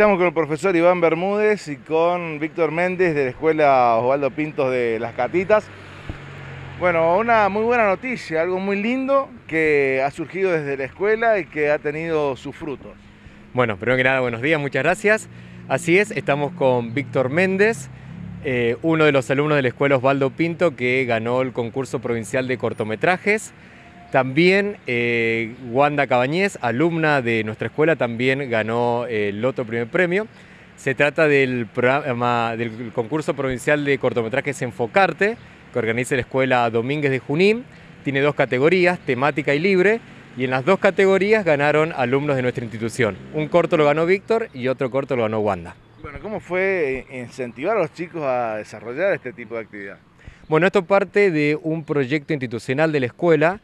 Estamos con el profesor Iván Bermúdez y con Víctor Méndez de la Escuela Osvaldo Pinto de Las Catitas. Bueno, una muy buena noticia, algo muy lindo que ha surgido desde la escuela y que ha tenido sus frutos. Bueno, primero que nada, buenos días, muchas gracias. Así es, estamos con Víctor Méndez, eh, uno de los alumnos de la Escuela Osvaldo Pinto que ganó el concurso provincial de cortometrajes. También eh, Wanda Cabañez, alumna de nuestra escuela, también ganó eh, el otro primer premio. Se trata del, programa, del concurso provincial de cortometrajes Enfocarte, que organiza la escuela Domínguez de Junín. Tiene dos categorías, temática y libre, y en las dos categorías ganaron alumnos de nuestra institución. Un corto lo ganó Víctor y otro corto lo ganó Wanda. Bueno, ¿cómo fue eh, incentivar a los chicos a desarrollar este tipo de actividad? Bueno, esto parte de un proyecto institucional de la escuela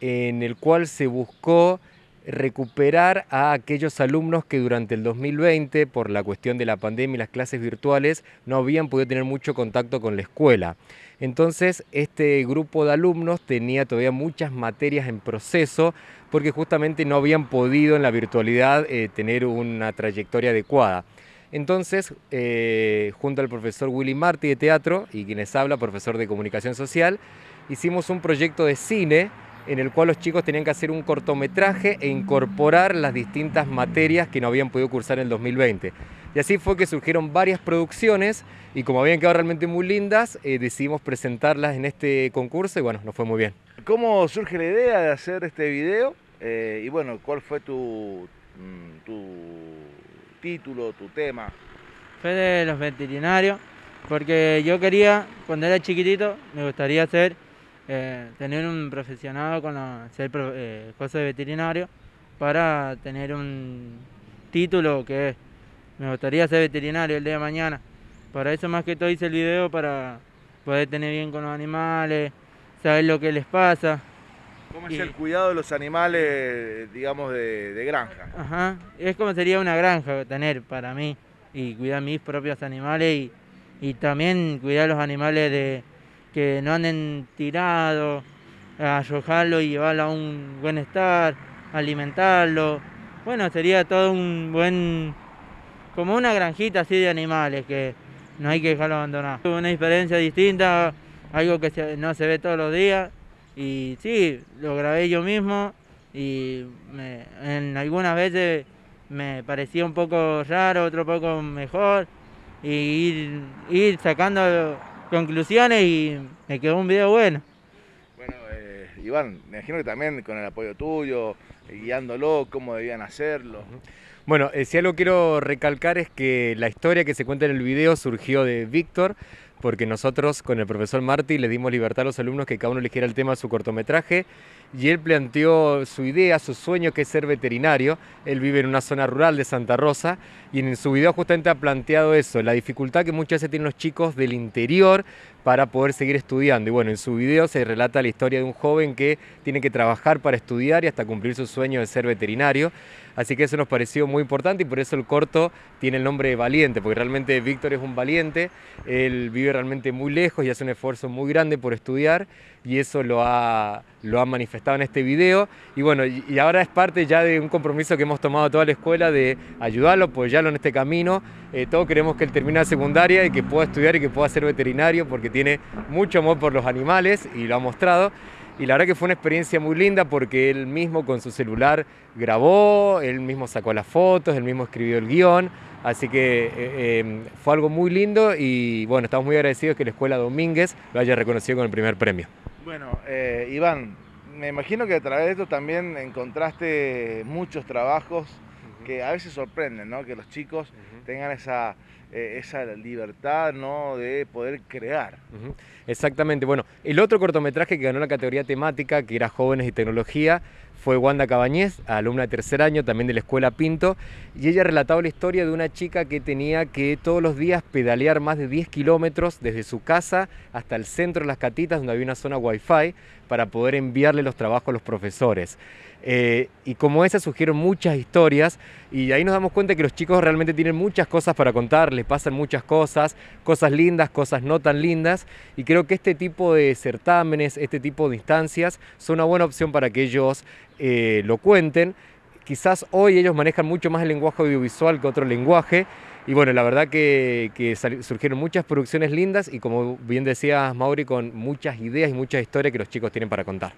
en el cual se buscó recuperar a aquellos alumnos que durante el 2020, por la cuestión de la pandemia y las clases virtuales, no habían podido tener mucho contacto con la escuela. Entonces, este grupo de alumnos tenía todavía muchas materias en proceso porque justamente no habían podido en la virtualidad eh, tener una trayectoria adecuada. Entonces, eh, junto al profesor Willy Marty de teatro y quienes habla, profesor de comunicación social, hicimos un proyecto de cine en el cual los chicos tenían que hacer un cortometraje e incorporar las distintas materias que no habían podido cursar en el 2020. Y así fue que surgieron varias producciones y como habían quedado realmente muy lindas, eh, decidimos presentarlas en este concurso y bueno, nos fue muy bien. ¿Cómo surge la idea de hacer este video? Eh, y bueno, ¿cuál fue tu, mm, tu título, tu tema? Fue de los veterinarios, porque yo quería, cuando era chiquitito, me gustaría hacer eh, tener un profesionado con la, ser eh, cosa de veterinario para tener un título que es, me gustaría ser veterinario el día de mañana. Para eso más que todo hice el video para poder tener bien con los animales, saber lo que les pasa. ¿Cómo es el cuidado de los animales, digamos, de, granja? Ajá, es como sería una granja tener para mí y cuidar mis propios animales y, y también cuidar los animales de, que no han tirado, arrojarlo y llevarlo a un buen estar, alimentarlo. Bueno, sería todo un buen, como una granjita así de animales que no hay que dejarlo abandonar. Una experiencia distinta, algo que no se ve todos los días y sí, lo grabé yo mismo y en algunas veces me parecía un poco raro, otro poco mejor y ir sacando conclusiones y me quedó un video bueno. Bueno, eh, Iván, me imagino que también con el apoyo tuyo, eh, guiándolo, cómo debían hacerlo. Bueno, eh, si algo quiero recalcar es que la historia que se cuenta en el video surgió de Víctor, porque nosotros con el profesor Marty le dimos libertad a los alumnos que cada uno eligiera el tema de su cortometraje y él planteó su idea, su sueño que es ser veterinario. Él vive en una zona rural de Santa Rosa y en su video justamente ha planteado eso, la dificultad que muchas veces tienen los chicos del interior para poder seguir estudiando. Y bueno, en su video se relata la historia de un joven que tiene que trabajar para estudiar y hasta cumplir su sueño de ser veterinario. Así que eso nos pareció muy importante y por eso el corto tiene el nombre de Valiente, porque realmente Víctor es un valiente, él vive realmente muy lejos y hace un esfuerzo muy grande por estudiar y eso lo ha, lo ha manifestado en este video. Y bueno, y ahora es parte ya de un compromiso que hemos tomado toda la escuela de ayudarlo, apoyarlo en este camino. Eh, todos queremos que él termine la secundaria y que pueda estudiar y que pueda ser veterinario porque tiene mucho amor por los animales y lo ha mostrado. Y la verdad que fue una experiencia muy linda porque él mismo con su celular grabó, él mismo sacó las fotos, él mismo escribió el guión. Así que eh, em, fue algo muy lindo y bueno, estamos muy agradecidos que la Escuela Domínguez lo haya reconocido con el primer premio. Bueno, eh, Iván, me imagino que a través de esto también encontraste muchos trabajos que a veces sorprenden, ¿no? Que los chicos tengan eh, esa, libertad, ¿no? De poder crear. Exactamente. Bueno, el otro cortometraje que ganó la categoría temática, que era Jóvenes y Tecnología, fue Wanda Cabañez, alumna de tercer año también de la Escuela Pinto, y ella relataba la historia de una chica que tenía que todos los días pedalear más de 10 kilómetros desde su casa hasta el centro de las Catitas, donde había una zona Wi-Fi, para poder enviarle los trabajos a los profesores. Eh, y como esa surgieron muchas historias y ahí nos damos cuenta que los chicos realmente tienen muchas cosas para contar, les pasan muchas cosas, cosas lindas, cosas no tan lindas y creo que este tipo de certámenes, este tipo de instancias son una buena opción para que ellos eh, lo cuenten. Quizás hoy ellos manejan mucho más el lenguaje audiovisual que otro lenguaje. Y bueno, la verdad que, que surgieron muchas producciones lindas y como bien decías, Mauri, con muchas ideas y muchas historias que los chicos tienen para contar.